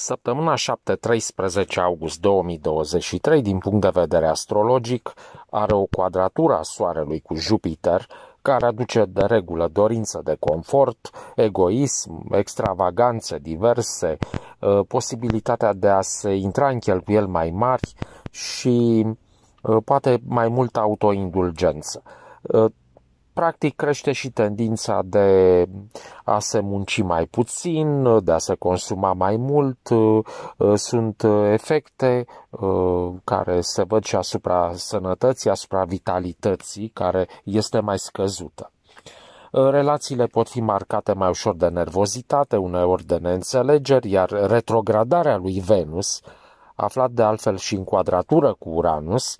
Săptămâna 7-13 august 2023, din punct de vedere astrologic, are o quadratură a Soarelui cu Jupiter, care aduce de regulă dorință de confort, egoism, extravaganțe diverse, uh, posibilitatea de a se intra în cheltuieli mai mari și uh, poate mai multă autoindulgență. Uh, practic crește și tendința de a se munci mai puțin, de a se consuma mai mult. Uh, sunt efecte uh, care se văd și asupra sănătății, asupra vitalității, care este mai scăzută. Uh, relațiile pot fi marcate mai ușor de nervozitate, uneori de neînțelegeri, iar retrogradarea lui Venus, aflat de altfel și în cuadratură cu Uranus,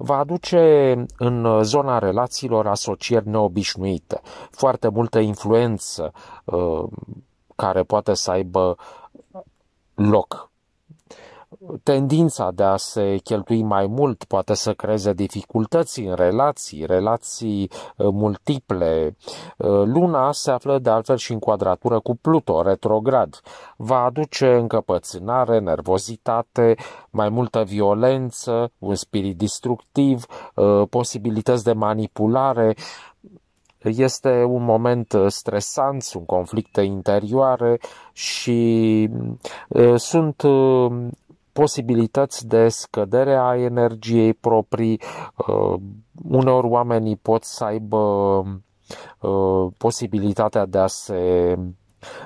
va aduce în zona relațiilor asocieri neobișnuite, foarte multă influență uh, care poate să aibă loc tendința de a se cheltui mai mult poate să creeze dificultăți în relații, relații uh, multiple. Uh, luna se află de altfel și în quadratură cu Pluto, retrograd. Va aduce încăpățânare, nervozitate, mai multă violență, un spirit destructiv, uh, posibilități de manipulare, este un moment stresant, sunt conflicte interioare și sunt posibilități de scădere a energiei proprii, uh, unor oamenii pot să aibă uh, posibilitatea de a se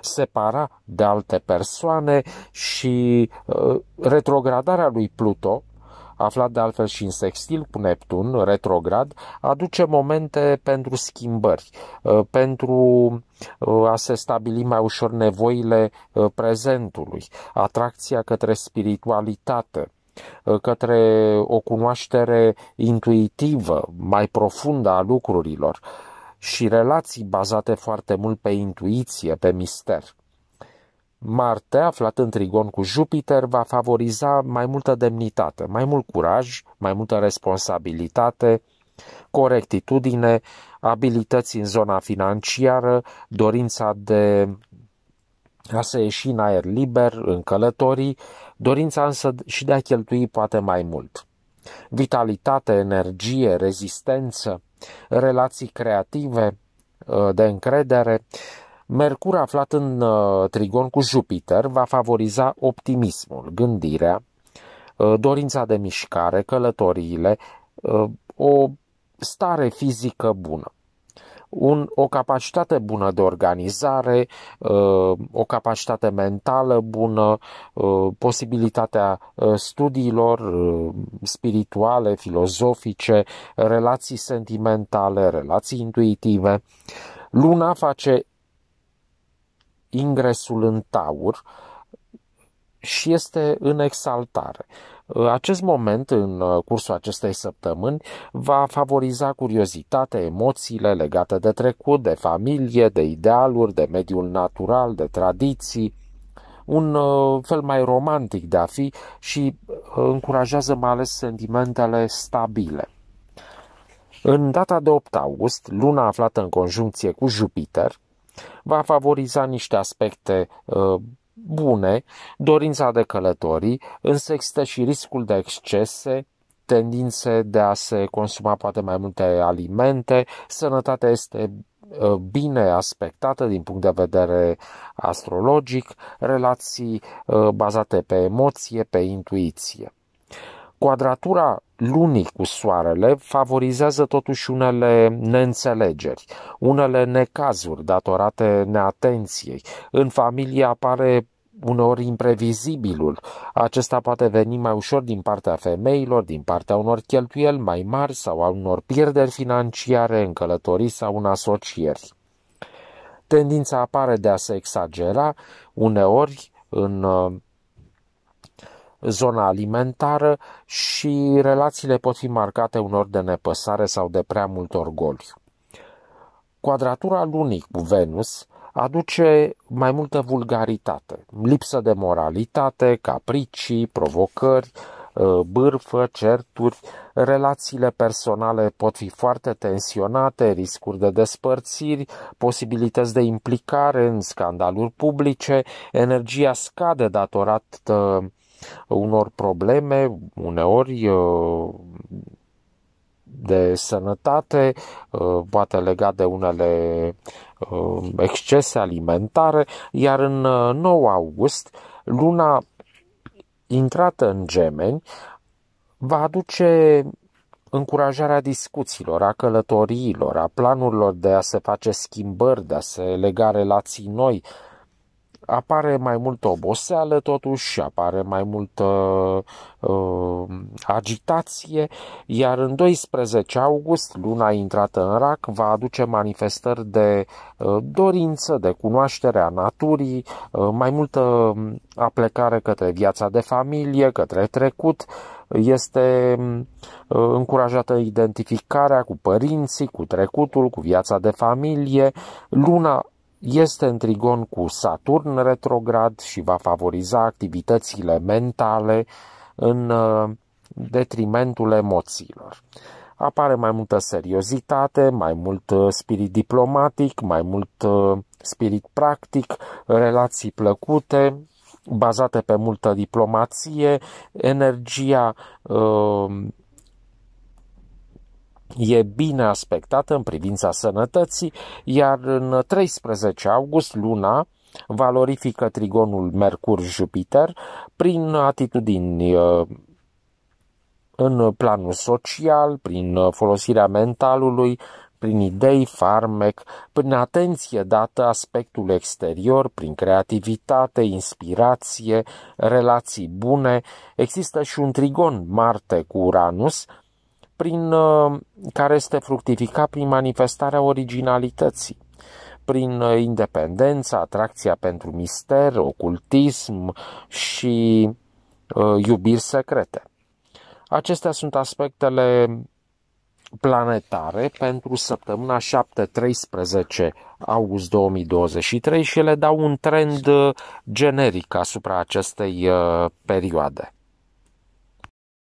separa de alte persoane și uh, retrogradarea lui Pluto aflat de altfel și în sextil cu Neptun, retrograd, aduce momente pentru schimbări, uh, pentru uh, a se stabili mai ușor nevoile uh, prezentului, atracția către spiritualitate, către o cunoaștere intuitivă, mai profundă a lucrurilor și relații bazate foarte mult pe intuiție, pe mister. Marte, aflat în trigon cu Jupiter, va favoriza mai multă demnitate, mai mult curaj, mai multă responsabilitate, corectitudine, abilități în zona financiară, dorința de a se ieși în aer liber, în călătorii, dorința însă și de a cheltui poate mai mult. Vitalitate, energie, rezistență, relații creative, uh, de încredere, Mercur aflat în uh, trigon cu Jupiter va favoriza optimismul, gândirea, uh, dorința de mișcare, călătoriile, uh, o stare fizică bună. Un, o capacitate bună de organizare, o capacitate mentală bună, posibilitatea studiilor spirituale, filozofice, relații sentimentale, relații intuitive. Luna face ingresul în taur și este în exaltare. Acest moment, în uh, cursul acestei săptămâni, va favoriza curiozitatea, emoțiile legate de trecut, de familie, de idealuri, de mediul natural, de tradiții, un uh, fel mai romantic de a fi și uh, încurajează mai ales sentimentele stabile. în data de 8 august, luna aflată în conjuncție cu Jupiter, va favoriza niște aspecte uh, bune, dorința de călătorii, însă există și riscul de excese, tendințe de a se consuma poate mai multe alimente, sănătatea este uh, bine aspectată din punct de vedere astrologic, relații uh, bazate pe emoție, pe intuiție. Quadratura lunii cu soarele favorizează totuși unele neînțelegeri, unele necazuri datorate neatenției. În familie apare uneori imprevizibilul. Acesta poate veni mai ușor din partea femeilor, din partea unor cheltuieli mai mari sau a unor pierderi financiare în călătorii sau în asocieri. Tendința apare de a se exagera uneori în uh, zona alimentară și relațiile pot fi marcate unor de nepăsare sau de prea mult orgoliu. Quadratura lunii cu Venus aduce mai multă vulgaritate, lipsă de moralitate, capricii, provocări, ă, bârfă, certuri, relațiile personale pot fi foarte tensionate, riscuri de despărțiri, posibilități de implicare în scandaluri publice, energia scade datorată unor probleme, uneori uh, de sănătate, uh, poate legat de unele uh, excese alimentare, iar în 9 august, luna intrată în gemeni va aduce încurajarea discuțiilor, a călătoriilor, a planurilor de a se face schimbări, de a se lega relații noi, apare mai mult oboseală totuși, apare mai multă uh, agitație, iar în 12 august, luna intrată în rac, va aduce manifestări de uh, dorință, de cunoaștere a naturii, uh, mai multă um, aplecare către viața de familie, către trecut, este um, uh, încurajată identificarea cu părinții, cu trecutul, cu viața de familie. Luna este în trigon cu Saturn retrograd și va favoriza activitățile mentale în uh, detrimentul emoțiilor. Apare mai multă seriozitate, mai mult uh, spirit diplomatic, mai mult uh, spirit practic, relații plăcute, bazate pe multă diplomație, energia uh, e bine aspectată în privința sănătății, iar în 13 august luna valorifică trigonul Mercur-Jupiter prin atitudini uh, în planul social, prin uh, folosirea mentalului, prin idei, farmec, prin atenție dată aspectul exterior, prin creativitate, inspirație, relații bune. Există și un trigon Marte cu Uranus, prin, uh, care este fructificat prin manifestarea originalității, prin uh, independență, atracția pentru mister, ocultism și uh, iubiri secrete. Acestea sunt aspectele planetare pentru săptămâna 7-13 august 2023 și le dau un trend uh, generic asupra acestei perioade.